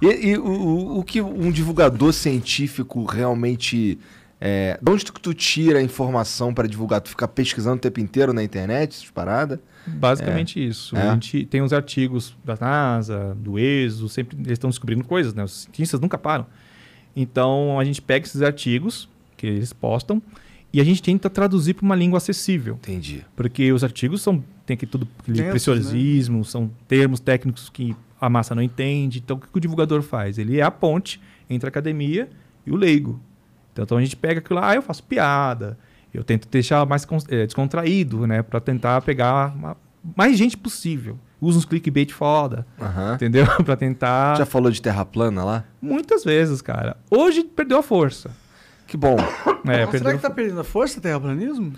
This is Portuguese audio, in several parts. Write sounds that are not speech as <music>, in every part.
E, e o, o que um divulgador científico realmente. É, de onde tu, tu tira a informação para divulgar? Tu fica pesquisando o tempo inteiro na internet, essas paradas? Basicamente é. isso. É. A gente tem uns artigos da NASA, do ESO, sempre eles estão descobrindo coisas, né? Os cientistas nunca param. Então a gente pega esses artigos que eles postam e a gente tenta traduzir para uma língua acessível. Entendi. Porque os artigos são tem aqui tudo aquele né? preciosismo, né? são termos técnicos que a massa não entende. Então, o que o divulgador faz? Ele é a ponte entre a academia e o leigo. Então, então a gente pega aquilo lá, ah, eu faço piada, eu tento deixar mais eh, descontraído, né? Para tentar pegar uma, mais gente possível. Usa uns clickbait foda, uhum. entendeu? <laughs> para tentar... Já falou de terra plana lá? Muitas vezes, cara. Hoje perdeu a força. Que bom. É, Mas será que tá perdendo a força o terraplanismo?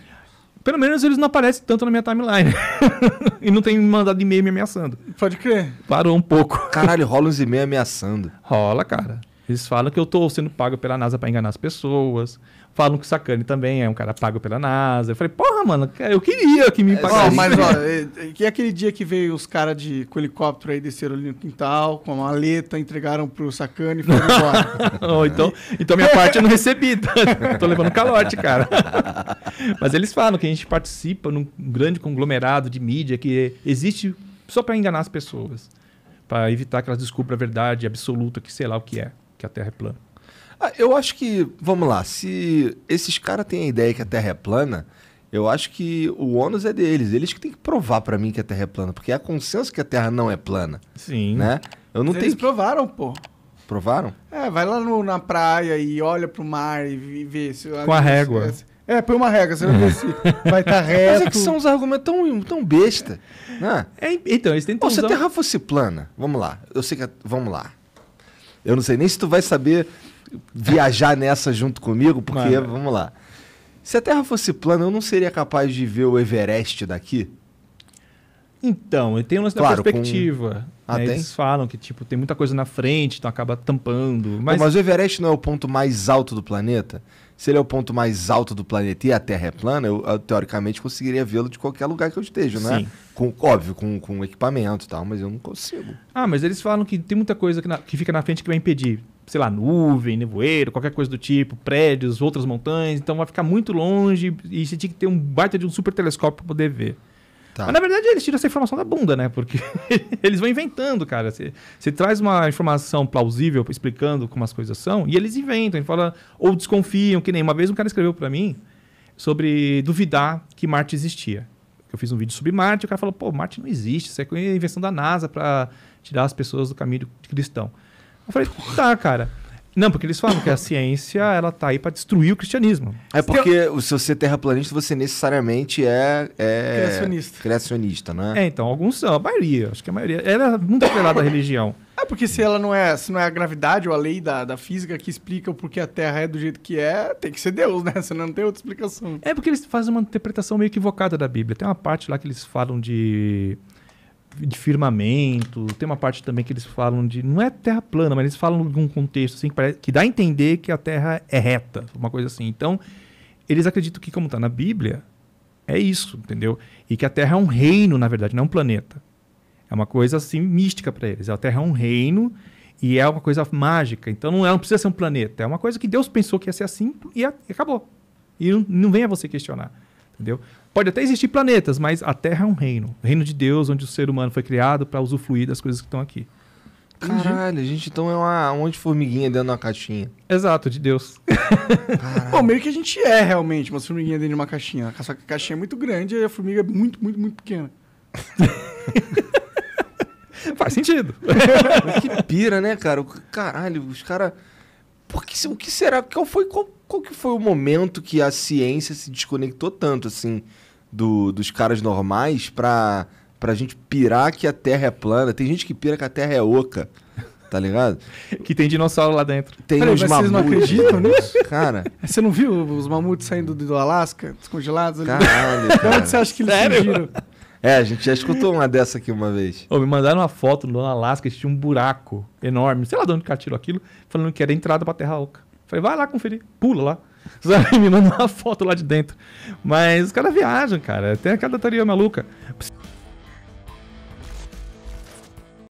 Pelo menos eles não aparecem tanto na minha timeline. <laughs> e não tem mandado e-mail me ameaçando. Pode crer. Parou um pouco. Caralho, rola uns e-mails ameaçando. Rola, cara. Eles falam que eu tô sendo pago pela NASA para enganar as pessoas falam que o Sakane também é um cara pago pela NASA. Eu falei, porra, mano, eu queria que me é, pagasse. mas, ó, que <laughs> é, aquele dia que veio os caras de com helicóptero aí, desceram ali no quintal, com a maleta, entregaram pro Sakane e foram embora. <laughs> então, então minha parte eu não recebi. Tá? <laughs> Tô levando calote, cara. mas eles falam que a gente participa num grande conglomerado de mídia que existe só para enganar as pessoas. para evitar que elas descubram a verdade absoluta que sei lá o que é, que a Terra é plana. Ah, eu acho que, vamos lá, se esses caras têm a ideia que a Terra é plana, eu acho que o ônus é deles. Eles que têm que provar para mim que a Terra é plana, porque é consenso que a Terra não é plana. Sim. Né? Eu não Eles tenho... provaram, pô. Provaram? É, vai lá no, na praia e olha pro mar e vê se... Com a régua. Se... É, põe uma regra, você não vê se <laughs> vai estar tá reto. Mas é que são os argumentos tão, tão besta, né? É, então, eles tentam Ou se a Terra fosse plana, vamos lá, eu sei que... A... Vamos lá, eu não sei nem se tu vai saber viajar nessa junto comigo, porque Mano. vamos lá. Se a Terra fosse plana, eu não seria capaz de ver o Everest daqui. Então, e tem um lance claro, da perspectiva. Com... Ah, né? Eles falam que tipo tem muita coisa na frente, então acaba tampando. Mas... Pô, mas o Everest não é o ponto mais alto do planeta? Se ele é o ponto mais alto do planeta e a Terra é plana, eu, eu teoricamente conseguiria vê-lo de qualquer lugar que eu esteja, né? Sim. Com, óbvio, com, com equipamento e tal, mas eu não consigo. Ah, mas eles falam que tem muita coisa que, na, que fica na frente que vai impedir. Sei lá, nuvem, nevoeiro, qualquer coisa do tipo, prédios, outras montanhas. Então vai ficar muito longe e você tinha que ter um baita de um super telescópio para poder ver. Tá. Mas na verdade eles tiram essa informação da bunda, né? Porque <laughs> eles vão inventando, cara. Você, você traz uma informação plausível explicando como as coisas são e eles inventam, eles falam, ou desconfiam, que nem uma vez um cara escreveu para mim sobre duvidar que Marte existia. Eu fiz um vídeo sobre Marte, e o cara falou, pô, Marte não existe, isso é, é invenção da NASA para tirar as pessoas do caminho cristão. Eu falei, tá, cara. Não, porque eles falam que a ciência ela tá aí para destruir o cristianismo. É porque se você é terraplanista, você necessariamente é, é... Criacionista. criacionista, né? É, então, alguns são, a maioria, acho que a maioria. Ela é muito está atrelada à religião. É porque se ela não é, se não é a gravidade ou a lei da, da física que explica o porquê a Terra é do jeito que é, tem que ser Deus, né? <laughs> Senão não tem outra explicação. É porque eles fazem uma interpretação meio equivocada da Bíblia. Tem uma parte lá que eles falam de de firmamento, tem uma parte também que eles falam de. Não é terra plana, mas eles falam de um contexto assim que, parece, que dá a entender que a terra é reta, uma coisa assim. Então, eles acreditam que, como está na Bíblia, é isso, entendeu? E que a terra é um reino, na verdade, não é um planeta. É uma coisa assim mística para eles. A terra é um reino e é uma coisa mágica. Então, não, é, não precisa ser um planeta. É uma coisa que Deus pensou que ia ser assim e, acabou. E não, não vem a você questionar, entendeu? Pode até existir planetas, mas a Terra é um reino. Reino de Deus, onde o ser humano foi criado para usufruir das coisas que estão aqui. Caralho, a gente então é uma, um monte de formiguinha dentro de uma caixinha. Exato, de Deus. Bom, meio que a gente é realmente uma formiguinha dentro de uma caixinha. Só que a caixinha é muito grande e a formiga é muito, muito, muito pequena. <laughs> Faz sentido. que pira, né, cara? Caralho, os caras que, o que será? Qual foi, qual, qual que foi o momento que a ciência se desconectou tanto, assim, do, dos caras normais pra, pra gente pirar que a Terra é plana? Tem gente que pira que a Terra é oca, tá ligado? <laughs> que tem dinossauro lá dentro. Tem os uns mamutes. Vocês não acreditam nisso? Cara... <laughs> Você não viu os mamutes saindo do Alasca, descongelados? Ali? Caralho, cara. De onde você acha que eles Sério? É, a gente já escutou uma dessa aqui uma vez. Ô, me mandaram uma foto do Alasca, tinha um buraco enorme, sei lá de onde tirou aquilo, falando que era entrada pra Terra Oca. Falei, vai lá conferir, pula lá. <laughs> Sabe, me mandou uma foto lá de dentro. Mas os caras viajam, cara. Tem aquela teoria maluca.